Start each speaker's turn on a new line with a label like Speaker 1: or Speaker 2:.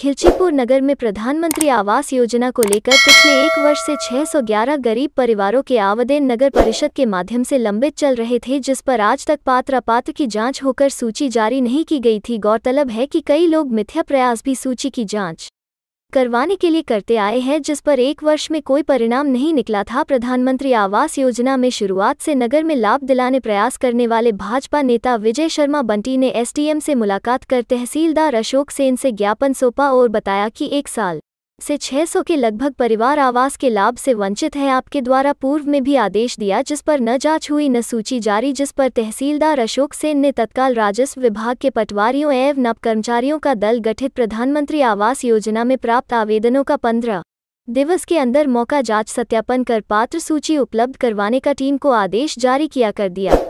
Speaker 1: खिलचीपुर नगर में प्रधानमंत्री आवास योजना को लेकर पिछले एक वर्ष से 611 गरीब परिवारों के आवेदन नगर परिषद के माध्यम से लंबित चल रहे थे जिस पर आज तक पात्र अपात्र की जांच होकर सूची जारी नहीं की गई थी गौरतलब है कि कई लोग मिथ्या प्रयास भी सूची की जांच करवाने के लिए करते आए हैं जिस पर एक वर्ष में कोई परिणाम नहीं निकला था प्रधानमंत्री आवास योजना में शुरुआत से नगर में लाभ दिलाने प्रयास करने वाले भाजपा नेता विजय शर्मा बंटी ने एसडीएम से मुलाकात कर तहसीलदार अशोक सेन से ज्ञापन सौंपा और बताया कि एक साल से 600 के लगभग परिवार आवास के लाभ से वंचित है आपके द्वारा पूर्व में भी आदेश दिया जिस पर न जांच हुई न सूची जारी जिस पर तहसीलदार अशोक सेन ने तत्काल राजस्व विभाग के पटवारियों एवं नव कर्मचारियों का दल गठित प्रधानमंत्री आवास योजना में प्राप्त आवेदनों का पंद्रह दिवस के अंदर मौका जांच सत्यापन कर पात्र सूची उपलब्ध करवाने का टीम को आदेश जारी किया कर दिया